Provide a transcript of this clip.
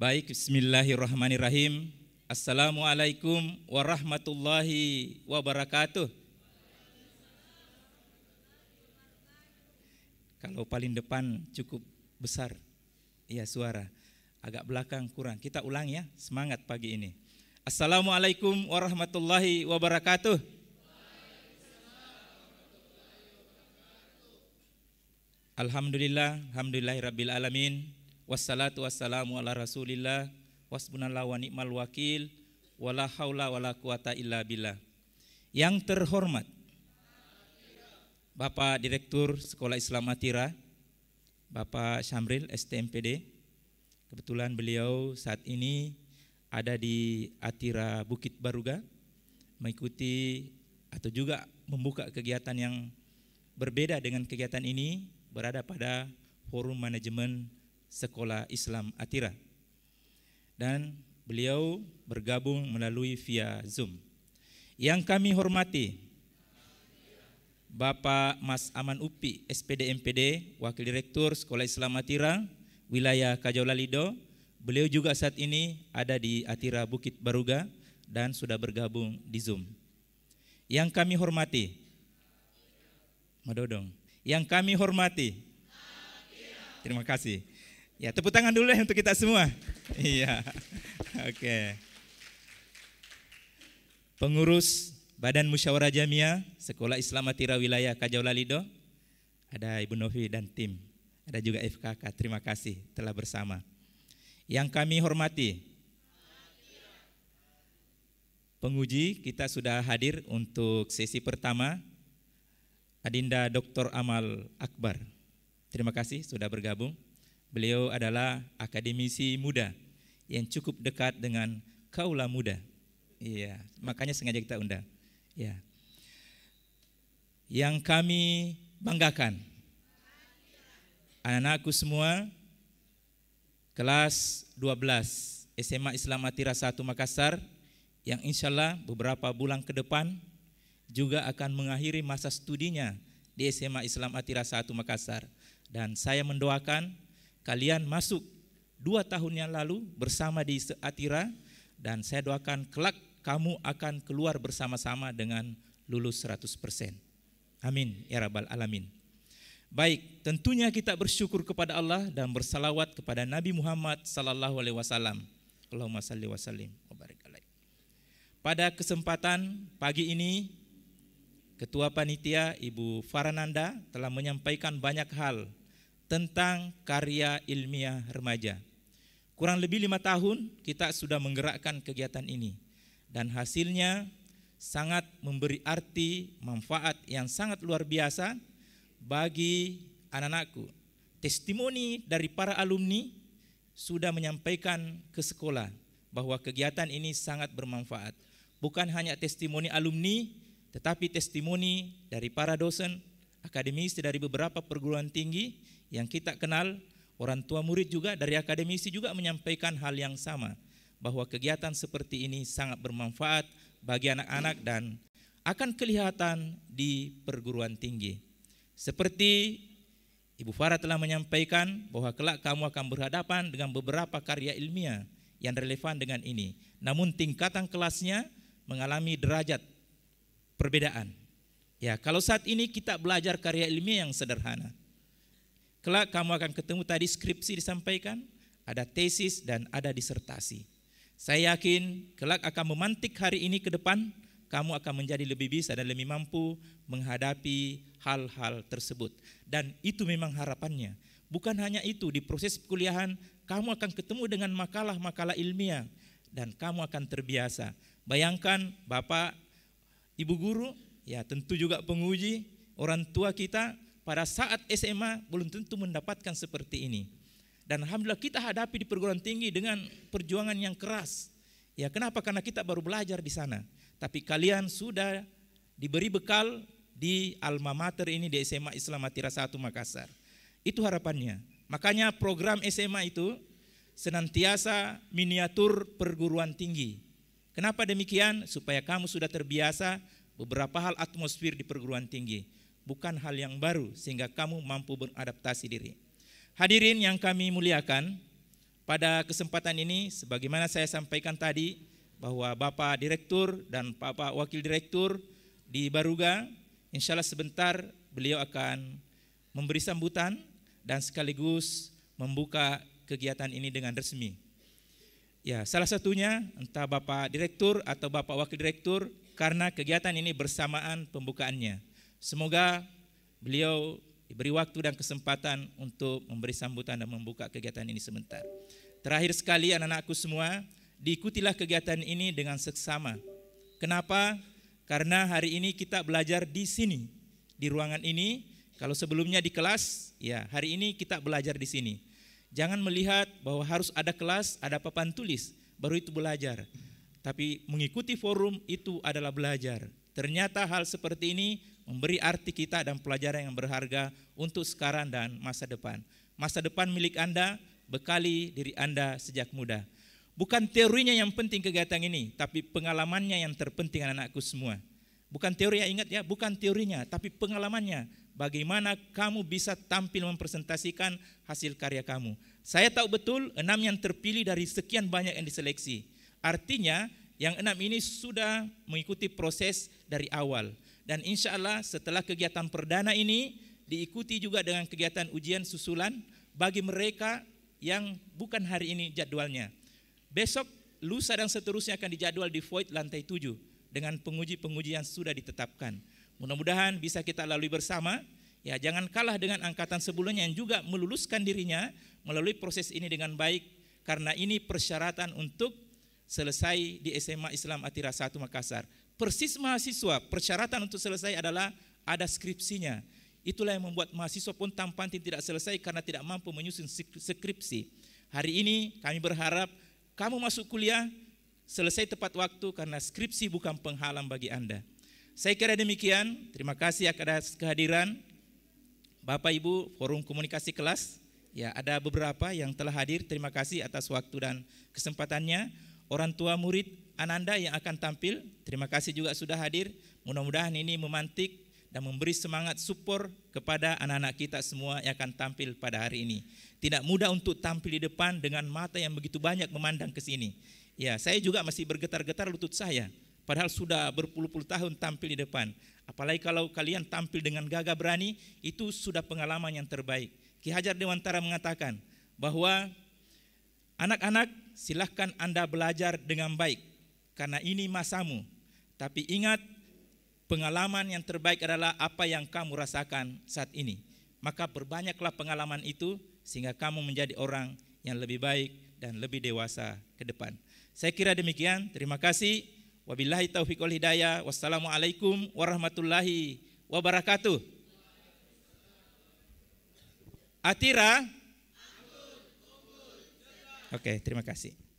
Baik, bismillahirrahmanirrahim. Assalamualaikum warahmatullahi wabarakatuh. Kalau paling depan cukup besar, ya suara. Agak belakang kurang. Kita ulang ya, semangat pagi ini. Assalamualaikum warahmatullahi wabarakatuh. Alhamdulillah, alhamdulillahirabbil alamin. Wassalatu wassalamu ala rasulillah Wasbunallah wa ni'mal wakil Wala hawla wala quwata illa billah Yang terhormat Bapak Direktur Sekolah Islam Atira Bapak Syamril STMPD Kebetulan beliau saat ini ada di Atira Bukit Baruga Mengikuti atau juga membuka kegiatan yang berbeda dengan kegiatan ini Berada pada Forum Manajemen Sekolah Islam Atira. Dan beliau bergabung melalui via Zoom. Yang kami hormati, Bapak Mas Aman Upi, SPD MPD, Wakil Direktur Sekolah Islam Atira, wilayah Kajolalido. Beliau juga saat ini ada di Atira Bukit Baruga dan sudah bergabung di Zoom. Yang kami hormati, Madodong. Yang kami hormati, Terima kasih. Ya, tepuk tangan dulu ya untuk kita semua. Iya. Oke. Pengurus Badan Musyawarah Jamiah Sekolah Islam Atira Wilayah Kajaula Lido. Ada Ibu Novi dan tim. Ada juga FKK. Terima kasih telah bersama. Yang kami hormati Penguji kita sudah hadir untuk sesi pertama Adinda Dr. Amal Akbar. Terima kasih sudah bergabung. Beliau adalah akademisi muda yang cukup dekat dengan kaula muda. Iya, makanya sengaja kita undang. Ya. Yang kami banggakan anak-anakku semua kelas 12 SMA Islam Atira 1 Makassar yang insya Allah beberapa bulan ke depan juga akan mengakhiri masa studinya di SMA Islam Atira 1 Makassar. Dan saya mendoakan kalian masuk dua tahun yang lalu bersama di Atira dan saya doakan kelak kamu akan keluar bersama-sama dengan lulus 100%. Amin ya rabbal alamin. Baik, tentunya kita bersyukur kepada Allah dan bersalawat kepada Nabi Muhammad sallallahu alaihi wasallam. Allahumma salli wa sallim wa Pada kesempatan pagi ini Ketua Panitia Ibu Farananda telah menyampaikan banyak hal tentang karya ilmiah remaja. Kurang lebih lima tahun kita sudah menggerakkan kegiatan ini dan hasilnya sangat memberi arti manfaat yang sangat luar biasa bagi anak-anakku. Testimoni dari para alumni sudah menyampaikan ke sekolah bahwa kegiatan ini sangat bermanfaat. Bukan hanya testimoni alumni, tetapi testimoni dari para dosen, akademisi dari beberapa perguruan tinggi yang kita kenal, orang tua murid juga dari akademisi juga menyampaikan hal yang sama bahwa kegiatan seperti ini sangat bermanfaat bagi anak-anak dan akan kelihatan di perguruan tinggi. Seperti Ibu Farah telah menyampaikan bahwa kelak kamu akan berhadapan dengan beberapa karya ilmiah yang relevan dengan ini. Namun tingkatan kelasnya mengalami derajat perbedaan. Ya, kalau saat ini kita belajar karya ilmiah yang sederhana. Kelak kamu akan ketemu tadi skripsi disampaikan, ada tesis dan ada disertasi. Saya yakin kelak akan memantik hari ini ke depan kamu akan menjadi lebih bisa dan lebih mampu menghadapi hal-hal tersebut. Dan itu memang harapannya. Bukan hanya itu, di proses kuliahan, kamu akan ketemu dengan makalah-makalah ilmiah dan kamu akan terbiasa. Bayangkan Bapak, Ibu guru ya tentu juga penguji, orang tua kita pada saat SMA belum tentu mendapatkan seperti ini. Dan alhamdulillah kita hadapi di perguruan tinggi dengan perjuangan yang keras. Ya kenapa? Karena kita baru belajar di sana. Tapi kalian sudah diberi bekal di alma mater ini di SMA Islam Atira 1 Makassar. Itu harapannya. Makanya program SMA itu senantiasa miniatur perguruan tinggi. Kenapa demikian? Supaya kamu sudah terbiasa Beberapa hal atmosfer di perguruan tinggi bukan hal yang baru sehingga kamu mampu beradaptasi diri. Hadirin yang kami muliakan, pada kesempatan ini sebagaimana saya sampaikan tadi bahwa Bapak Direktur dan Bapak Wakil Direktur di Baruga insya Allah sebentar beliau akan memberi sambutan dan sekaligus membuka kegiatan ini dengan resmi. Ya, salah satunya entah Bapak Direktur atau Bapak Wakil Direktur karena kegiatan ini bersamaan pembukaannya. Semoga beliau diberi waktu dan kesempatan untuk memberi sambutan dan membuka kegiatan ini sebentar. Terakhir sekali anak-anakku semua, diikutilah kegiatan ini dengan seksama. Kenapa? Karena hari ini kita belajar di sini, di ruangan ini. Kalau sebelumnya di kelas, ya hari ini kita belajar di sini. Jangan melihat bahwa harus ada kelas, ada papan tulis, baru itu belajar tapi mengikuti forum itu adalah belajar. Ternyata hal seperti ini memberi arti kita dan pelajaran yang berharga untuk sekarang dan masa depan. Masa depan milik Anda, bekali diri Anda sejak muda. Bukan teorinya yang penting kegiatan ini, tapi pengalamannya yang terpenting anak-anakku semua. Bukan teori ya ingat ya, bukan teorinya, tapi pengalamannya. Bagaimana kamu bisa tampil mempresentasikan hasil karya kamu. Saya tahu betul enam yang terpilih dari sekian banyak yang diseleksi Artinya yang enam ini sudah mengikuti proses dari awal. Dan insya Allah setelah kegiatan perdana ini diikuti juga dengan kegiatan ujian susulan bagi mereka yang bukan hari ini jadwalnya. Besok, lusa dan seterusnya akan dijadwal di void lantai 7 dengan penguji-penguji yang sudah ditetapkan. Mudah-mudahan bisa kita lalui bersama. Ya, jangan kalah dengan angkatan sebelumnya yang juga meluluskan dirinya melalui proses ini dengan baik karena ini persyaratan untuk selesai di SMA Islam Atira 1 Makassar. Persis mahasiswa, persyaratan untuk selesai adalah ada skripsinya. Itulah yang membuat mahasiswa pun tampan tidak selesai karena tidak mampu menyusun skripsi. Hari ini kami berharap kamu masuk kuliah selesai tepat waktu karena skripsi bukan penghalang bagi Anda. Saya kira demikian. Terima kasih atas kehadiran Bapak Ibu Forum Komunikasi Kelas. Ya, ada beberapa yang telah hadir. Terima kasih atas waktu dan kesempatannya orang tua murid Ananda yang akan tampil. Terima kasih juga sudah hadir. Mudah-mudahan ini memantik dan memberi semangat support kepada anak-anak kita semua yang akan tampil pada hari ini. Tidak mudah untuk tampil di depan dengan mata yang begitu banyak memandang ke sini. Ya, saya juga masih bergetar-getar lutut saya. Padahal sudah berpuluh-puluh tahun tampil di depan. Apalagi kalau kalian tampil dengan gagah berani, itu sudah pengalaman yang terbaik. Ki Hajar Dewantara mengatakan bahwa anak-anak silahkan Anda belajar dengan baik, karena ini masamu. Tapi ingat, pengalaman yang terbaik adalah apa yang kamu rasakan saat ini. Maka perbanyaklah pengalaman itu sehingga kamu menjadi orang yang lebih baik dan lebih dewasa ke depan. Saya kira demikian. Terima kasih. Wabillahi taufiq wal hidayah. Wassalamualaikum warahmatullahi wabarakatuh. Atira Oke, okay, terima kasih.